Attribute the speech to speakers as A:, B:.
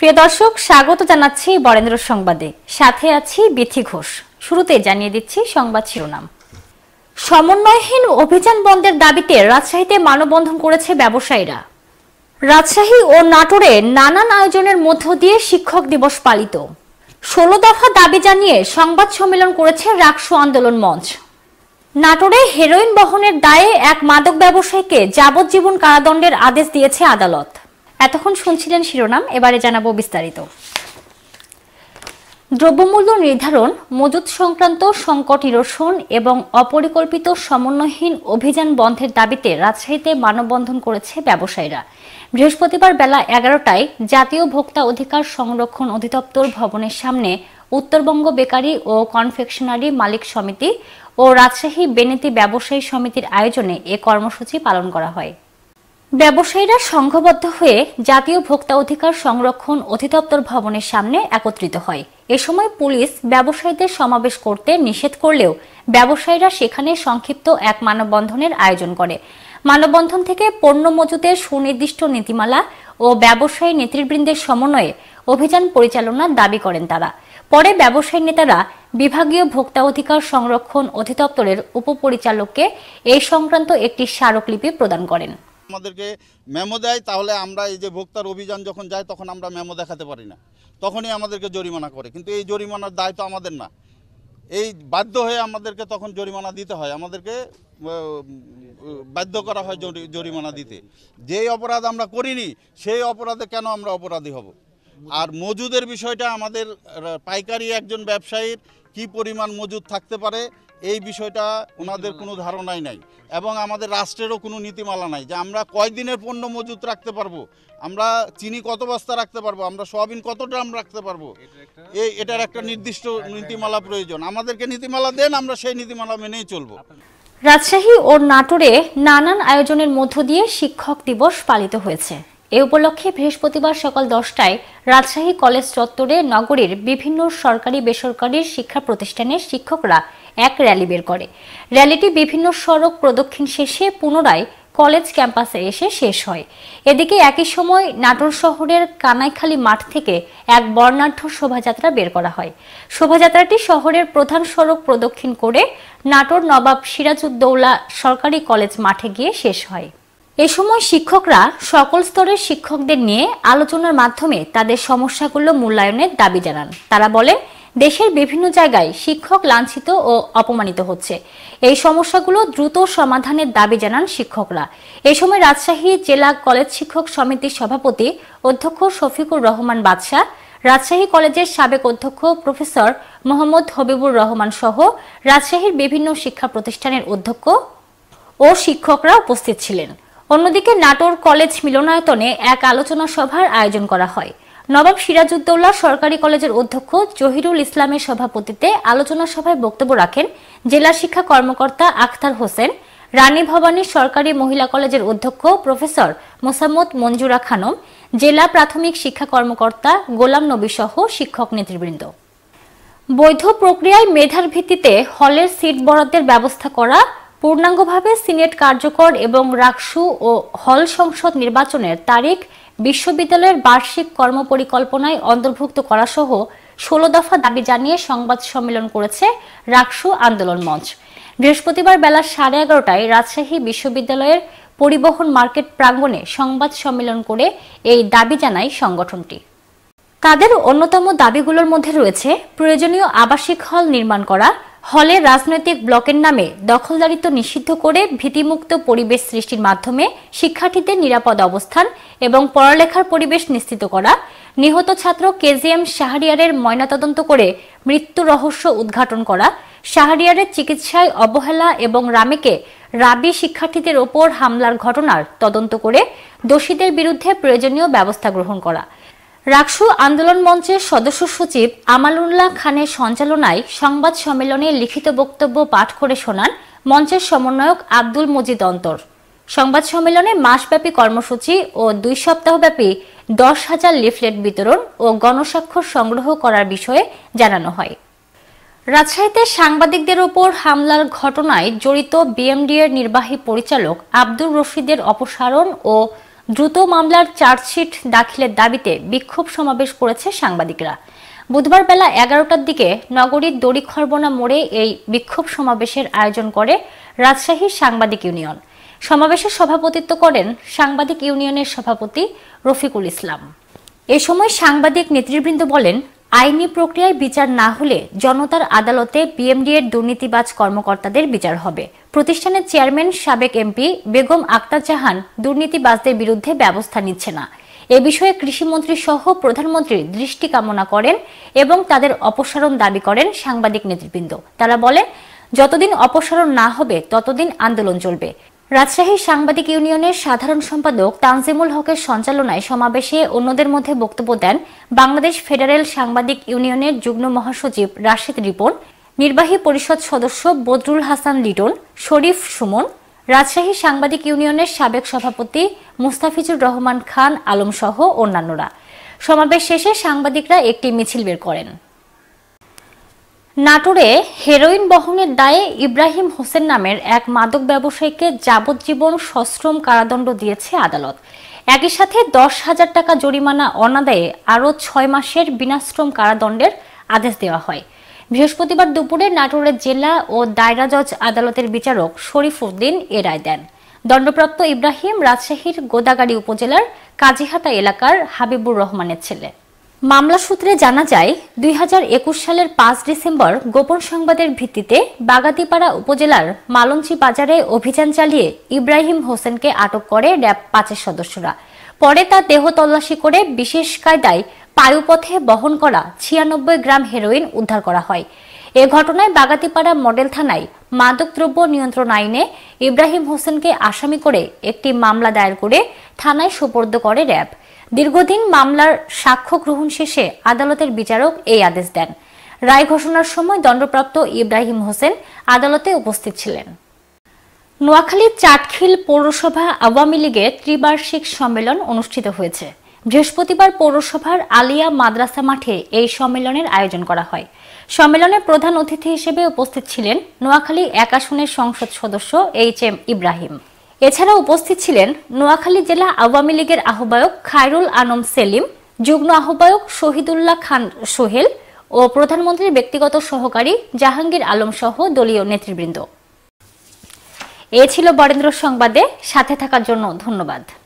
A: প্রিয় দর্শক স্বাগত জানাচ্ছি বরেন্দ্র সংবাদে সাথে আছি বিথি ঘোষ শুরুতে জানিয়ে দিচ্ছি সংবাদ শিরোনাম সমন্বয়হীন অভিযান বন্ধের দাবিতে রাজশাহীতে মানববন্ধন করেছে ব্যবসায়ীরা রাজশাহী ও নাটোরে নানান আয়োজনের মধ্য দিয়ে শিক্ষক দিবস পালিত ষোলো দফা দাবি জানিয়ে সংবাদ সম্মেলন করেছে রাকসু আন্দোলন মঞ্চ নাটোরে হেরোইন বহনের দায়ে এক মাদক ব্যবসায়ীকে যাবজ্জীবন কারাদণ্ডের আদেশ দিয়েছে আদালত এতক্ষণ শুনছিলেন শিরোনাম এবারে জানাবো বিস্তারিত দ্রব্যমূল্য নির্ধারণ মজুত সংক্রান্ত সংকট নিরসন এবং অপরিকল্পিত সমন্বয়হীন অভিযান বন্ধের দাবিতে রাজশাহীতে মানববন্ধন করেছে ব্যবসায়ীরা বৃহস্পতিবার বেলা এগারোটায় জাতীয় ভোক্তা অধিকার সংরক্ষণ অধিদপ্তর ভবনের সামনে উত্তরবঙ্গ বেকারি ও কনফেকশনারি মালিক সমিতি ও রাজশাহী বেনেতি ব্যবসায়ী সমিতির আয়োজনে এ কর্মসূচি পালন করা হয় ব্যবসায়ীরা সংঘবদ্ধ হয়ে জাতীয় ভোক্তা অধিকার সংরক্ষণ অধিদপ্তর ভবনের সামনে একত্রিত হয় এ সময় পুলিশ ব্যবসায়ীদের সমাবেশ করতে নিষেধ করলেও ব্যবসায়ীরা সেখানে সংক্ষিপ্ত এক মানববন্ধনের আয়োজন করে মানববন্ধন থেকে পণ্য মজুদের সুনির্দিষ্ট নীতিমালা ও ব্যবসায়ী নেতৃবৃন্দের সমন্বয়ে অভিযান পরিচালনার দাবি করেন তারা পরে ব্যবসায়ী নেতারা বিভাগীয় ভোক্তা অধিকার সংরক্ষণ অধিদপ্তরের উপপরিচালককে এই সংক্রান্ত একটি স্মারকলিপি প্রদান করেন আমাদেরকে
B: মেমো দেয় তাহলে আমরা এই যে ভোক্তার অভিযান যখন যায় তখন আমরা মেমো দেখাতে পারি না তখনই আমাদেরকে জরিমানা করে কিন্তু এই জরিমানার দায় তো আমাদের না এই বাধ্য হয়ে আমাদেরকে তখন জরিমানা দিতে হয় আমাদেরকে বাধ্য করা হয় জরিমানা দিতে যেই অপরাধ আমরা করিনি সেই অপরাধে কেন আমরা অপরাধী হব আর মজুদের বিষয়টা আমাদের পাইকারি একজন ব্যবসায়ীর কি পরিমাণ মজুদ থাকতে পারে এই বিষয়টা ওনাদের কোনো ধারণাই নাই এবং আমাদের রাষ্ট্রেরও কোনো নীতিমালা নাই যে আমরা কয়দিনের পণ্য মজুত রাখতে পারবো আমরা চিনি কত বস্তা রাখতে পারবো আমরা সোয়াবিন কত ড্রাম রাখতে পারবো এই এটার একটা নির্দিষ্ট নীতিমালা প্রয়োজন আমাদেরকে নীতিমালা দেন আমরা সেই নীতিমালা মেনেই চলবো
A: রাজশাহী ও নাটোরে নানান আয়োজনের মধ্য দিয়ে শিক্ষক দিবস পালিত হয়েছে এ উপলক্ষে বৃহস্পতিবার সকাল দশটায় রাজশাহী কলেজ চত্বরে নগরীর বিভিন্ন সরকারি বেসরকারি শিক্ষা প্রতিষ্ঠানের শিক্ষকরা এক র্যালি বের করে র্যালিটি বিভিন্ন সড়ক প্রদক্ষিণ শেষে পুনরায় কলেজ ক্যাম্পাসে এসে শেষ হয় এদিকে একই সময় নাটোর শহরের কানাইখালী মাঠ থেকে এক বর্ণাঢ্য শোভাযাত্রা বের করা হয় শোভাযাত্রাটি শহরের প্রধান সড়ক প্রদক্ষিণ করে নাটোর নবাব সিরাজউদ্দৌলা সরকারি কলেজ মাঠে গিয়ে শেষ হয় এ সময় শিক্ষকরা সকল স্তরের শিক্ষকদের নিয়ে আলোচনার মাধ্যমে তাদের সমস্যাগুলো মূল্যায়নের দাবি জানান তারা বলেন দেশের বিভিন্ন জায়গায় শিক্ষক লাঞ্ছিত ও অপমানিত হচ্ছে এই সমস্যাগুলো দ্রুত সমাধানের দাবি জানান শিক্ষকরা এ সময় রাজশাহী জেলা কলেজ শিক্ষক সমিতির সভাপতি অধ্যক্ষ শফিকুর রহমান বাদশাহ রাজশাহী কলেজের সাবেক অধ্যক্ষ প্রফেসর মোহাম্মদ হবিবুর রহমান সহ রাজশাহীর বিভিন্ন শিক্ষা প্রতিষ্ঠানের অধ্যক্ষ ও শিক্ষকরা উপস্থিত ছিলেন অন্যদিকে নাটোর কলেজ মিলনায়তনে এক আলোচনা সভার আয়োজন করা হয় নবাব সিরাজউদ্দৌলা সরকারি কলেজের অধ্যক্ষ জহিরুল ইসলামের সভাপতিত্বে আলোচনা সভায় বক্তব্য রাখেন জেলা শিক্ষা কর্মকর্তা আখতার হোসেন রানী ভবানী সরকারি মহিলা কলেজের অধ্যক্ষ প্রফেসর মোসাম্মদ মঞ্জুরা খানম জেলা প্রাথমিক শিক্ষা কর্মকর্তা গোলাম নবী সহ শিক্ষক নেতৃবৃন্দ বৈধ প্রক্রিয়ায় মেধার ভিত্তিতে হলের সিট বরাদ্দের ব্যবস্থা করা পূর্ণাঙ্গভাবে সিনেট কার্যকর এবং রাকসু ও হল সংসদ নির্বাচনের তারিখ বিশ্ববিদ্যালয়ের বার্ষিক কর্মপরিকল্পনায় অন্তর্ভুক্ত করা সহ ষোলো দফা দাবি জানিয়ে সংবাদ সম্মেলন করেছে রাকসু আন্দোলন মঞ্চ বৃহস্পতিবার বেলা সাড়ে এগারোটায় রাজশাহী বিশ্ববিদ্যালয়ের পরিবহন মার্কেট প্রাঙ্গণে সংবাদ সম্মেলন করে এই দাবি জানায় সংগঠনটি তাদের অন্যতম দাবিগুলোর মধ্যে রয়েছে প্রয়োজনীয় আবাসিক হল নির্মাণ করা হলে রাজনৈতিক ব্লকের নামে দখলদারিত্ব নিষিদ্ধ করে ভীতিমুক্ত পরিবেশ সৃষ্টির মাধ্যমে শিক্ষার্থীদের নিরাপদ অবস্থান এবং পড়ালেখার পরিবেশ নিশ্চিত করা নিহত ছাত্র কেজিএম শাহরিয়ারের ময়নাতদন্ত করে মৃত্যু রহস্য উদ্ঘাটন করা শাহরিয়ারের চিকিৎসায় অবহেলা এবং রামেকে রাবি শিক্ষার্থীদের ওপর হামলার ঘটনার তদন্ত করে দোষীদের বিরুদ্ধে প্রয়োজনীয় ব্যবস্থা গ্রহণ করা রাকসু আন্দোলন মঞ্চের সদস্য সচিব আমালুল্লাহ খানের সঞ্চালনায় সংবাদ সম্মেলনে লিখিত বক্তব্য পাঠ করে শোনান মঞ্চের সমন্বয়ক আব্দুল মজিদ অন্তর সংবাদ সম্মেলনে মাসব্যাপী কর্মসূচি ও দুই সপ্তাহব্যাপী দশ হাজার লিফলেট বিতরণ ও গণস্বাক্ষর সংগ্রহ করার বিষয়ে জানানো হয় রাজশাহীতে সাংবাদিকদের ওপর হামলার ঘটনায় জড়িত বিএমডিএর নির্বাহী পরিচালক আব্দুর রশিদের অপসারণ ও দ্রুত মামলার চার্জশিট দাখিলের দাবিতে বিক্ষোভ সমাবেশ করেছে সাংবাদিকরা বুধবার বেলা এগারোটার দিকে নগরীর দড়িখরবনা মোড়ে এই বিক্ষোভ সমাবেশের আয়োজন করে রাজশাহী সাংবাদিক ইউনিয়ন সমাবেশের সভাপতিত্ব করেন সাংবাদিক ইউনিয়নের সভাপতি রফিকুল ইসলাম এ সময় সাংবাদিক নেতৃবৃন্দ বলেন আইনি প্রক্রিয়ায় বিচার না হলে জনতার আদালতে বিএমডি এর দুর্নীতিবাজ কর্মকর্তাদের বিচার হবে প্রতিষ্ঠানের চেয়ারম্যান সাবেক এমপি বেগম আক্তার জাহান দুর্নীতিবাজদের বিরুদ্ধে ব্যবস্থা নিচ্ছে না এ বিষয়ে কৃষিমন্ত্রী সহ প্রধানমন্ত্রীর দৃষ্টি কামনা করেন এবং তাদের অপসারণ দাবি করেন সাংবাদিক নেতৃবৃন্দ তারা বলে যতদিন অপসারণ না হবে ততদিন আন্দোলন চলবে রাজশাহী সাংবাদিক ইউনিয়নের সাধারণ সম্পাদক তানজিমুল হকের সঞ্চালনায় সমাবেশে অন্যদের মধ্যে বক্তব্য দেন বাংলাদেশ ফেডারেল সাংবাদিক ইউনিয়নের যুগ্ম মহাসচিব রাশেদ রিপন নির্বাহী পরিষদ সদস্য বদরুল হাসান লিটন শরীফ সুমন রাজশাহী সাংবাদিক ইউনিয়নের সাবেক সভাপতি মুস্তাফিজুর রহমান খান আলম সহ অন্যান্যরা সমাবেশ শেষে সাংবাদিকরা একটি মিছিল বের করেন নাটোরে হেরোইন বহনের দায়ে ইব্রাহিম হোসেন নামের এক মাদক ব্যবসায়ীকে যাবজ্জীবন সশ্রম কারাদণ্ড দিয়েছে আদালত একই সাথে দশ হাজার টাকা জরিমানা অনাদায়ে আরও ছয় মাসের বিনাশ্রম কারাদণ্ডের আদেশ দেওয়া হয় বৃহস্পতিবার দুপুরে নাটোরের জেলা ও দায়রা জজ আদালতের বিচারক শরীফ উদ্দিন এ রায় দেন দণ্ডপ্রাপ্ত ইব্রাহিম রাজশাহীর গোদাগাড়ি উপজেলার কাজীহাটা এলাকার হাবিবুর রহমানের ছেলে মামলা সূত্রে জানা যায় দুই সালের পাঁচ ডিসেম্বর গোপন সংবাদের ভিত্তিতে বাগাতিপাড়া উপজেলার মালঞ্চি বাজারে অভিযান চালিয়ে ইব্রাহিম হোসেনকে আটক করে র্যাব পাঁচের সদস্যরা পরে তা দেহ তল্লাশি করে বিশেষ কায়দায় পায়ুপথে বহন করা ছিয়ানব্বই গ্রাম হেরোইন উদ্ধার করা হয় এ ঘটনায় বাগাতিপাড়া মডেল থানায় মাদকদ্রব্য নিয়ন্ত্রণ আইনে ইব্রাহিম হোসেনকে আসামি করে একটি মামলা দায়ের করে থানায় সোপর্দ করে র্যাব দীর্ঘদিন মামলার সাক্ষ্য গ্রহণ শেষে আদালতের বিচারক এই আদেশ দেন রায় ঘোষণার সময় দণ্ডপ্রাপ্ত ইব্রাহিম হোসেন আদালতে উপস্থিত ছিলেন নোয়াখালীর চাটখিল পৌরসভা আওয়ামী লীগের ত্রিবার্ষিক সম্মেলন অনুষ্ঠিত হয়েছে বৃহস্পতিবার পৌরসভার আলিয়া মাদ্রাসা মাঠে এই সম্মেলনের আয়োজন করা হয় সম্মেলনে প্রধান অতিথি হিসেবে উপস্থিত ছিলেন নোয়াখালী এক আসনের সংসদ সদস্য এইচ এম ইব্রাহিম এছাড়া উপস্থিত ছিলেন নোয়াখালী জেলা আওয়ামী লীগের আহ্বায়ক খায়রুল আনম সেলিম যুগ্ম আহ্বায়ক শহীদুল্লাহ খান সোহেল ও প্রধানমন্ত্রীর ব্যক্তিগত সহকারী জাহাঙ্গীর আলম সহ দলীয় নেতৃবৃন্দ এ ছিল বরেন্দ্র সংবাদে সাথে থাকার জন্য ধন্যবাদ